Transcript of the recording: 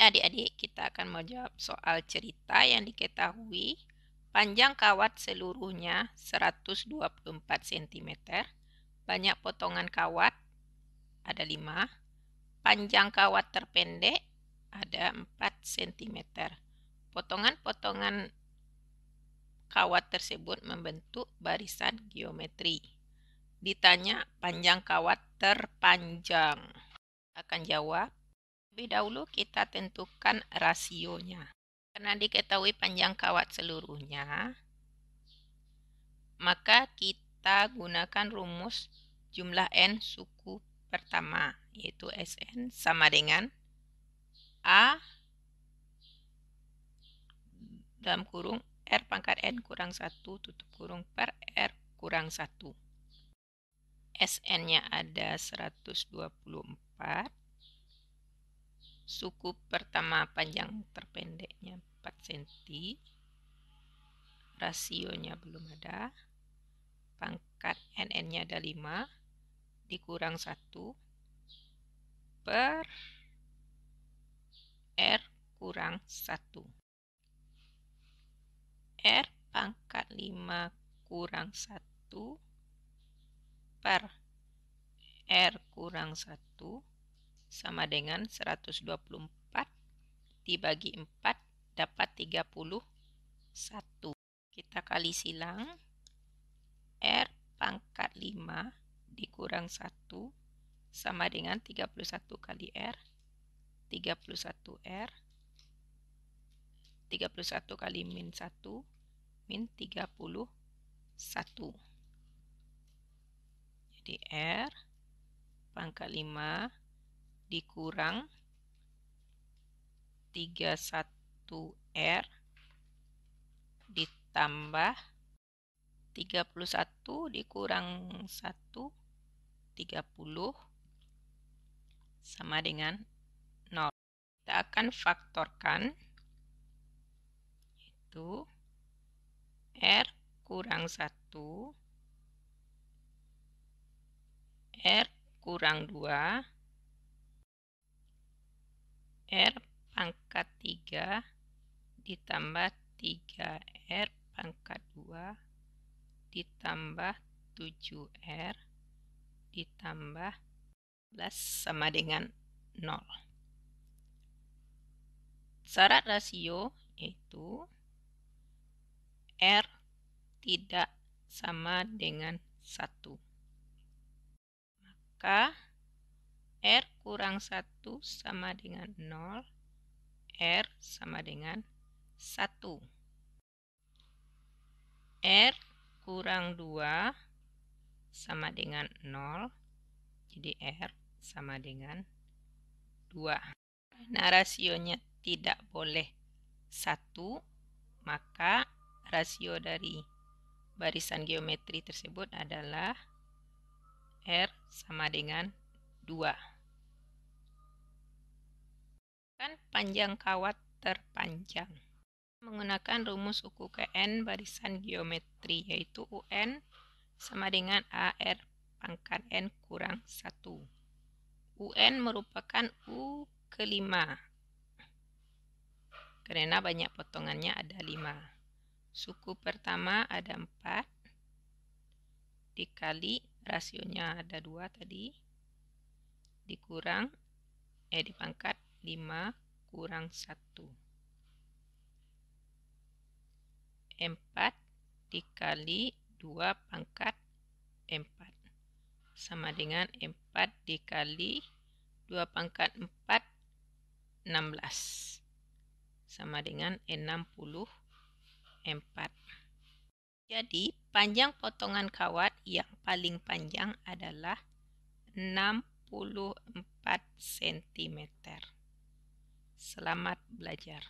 adik-adik kita akan menjawab soal cerita yang diketahui panjang kawat seluruhnya 124 cm, banyak potongan kawat ada 5, panjang kawat terpendek ada 4 cm. Potongan-potongan kawat tersebut membentuk barisan geometri. Ditanya panjang kawat terpanjang. Akan jawab lebih dahulu kita tentukan rasionya. Karena diketahui panjang kawat seluruhnya, maka kita gunakan rumus jumlah N suku pertama, yaitu SN sama dengan A dalam kurung R pangkat N kurang 1 tutup kurung per R kurang 1. SN-nya ada 124 suku pertama panjang terpendeknya 4 cm rasionya belum ada pangkat NN nya ada 5 dikurang 1 per R kurang 1 R pangkat 5 kurang 1 per R kurang 1 sama dengan 124 dibagi 4 dapat 31. Kita kali silang R pangkat 5 dikurang 1 sama dengan 31 kali R 31R 31 kali min 1 min 31 jadi R pangkat 5 dikurang 31R ditambah 31 dikurang 1 30 sama dengan 0. Kita akan faktorkan itu R kurang 1 R kurang 2 R pangkat 3 ditambah 3R pangkat 2 ditambah 7R ditambah 11 sama dengan 0. Syarat rasio yaitu R tidak sama dengan 1. Maka kurang 1 sama dengan 0, R sama dengan 1. R kurang 2 sama dengan 0, jadi R sama dengan 2. Nah, rasionya tidak boleh 1, maka rasio dari barisan geometri tersebut adalah R sama dengan 2. Temukan panjang kawat terpanjang. Menggunakan rumus suku KN barisan geometri yaitu UN sama dengan AR pangkat N kurang 1. UN merupakan U kelima karena banyak potongannya ada 5. Suku pertama ada 4 dikali rasionya ada 2 tadi dikurang eh dipangkat 5 kurang 1. 4 dikali 2 pangkat 4 sama dengan 4 dikali 2 pangkat 4 16 sama dengan 64. Jadi, panjang potongan kawat yang paling panjang adalah 64 cm. Selamat belajar.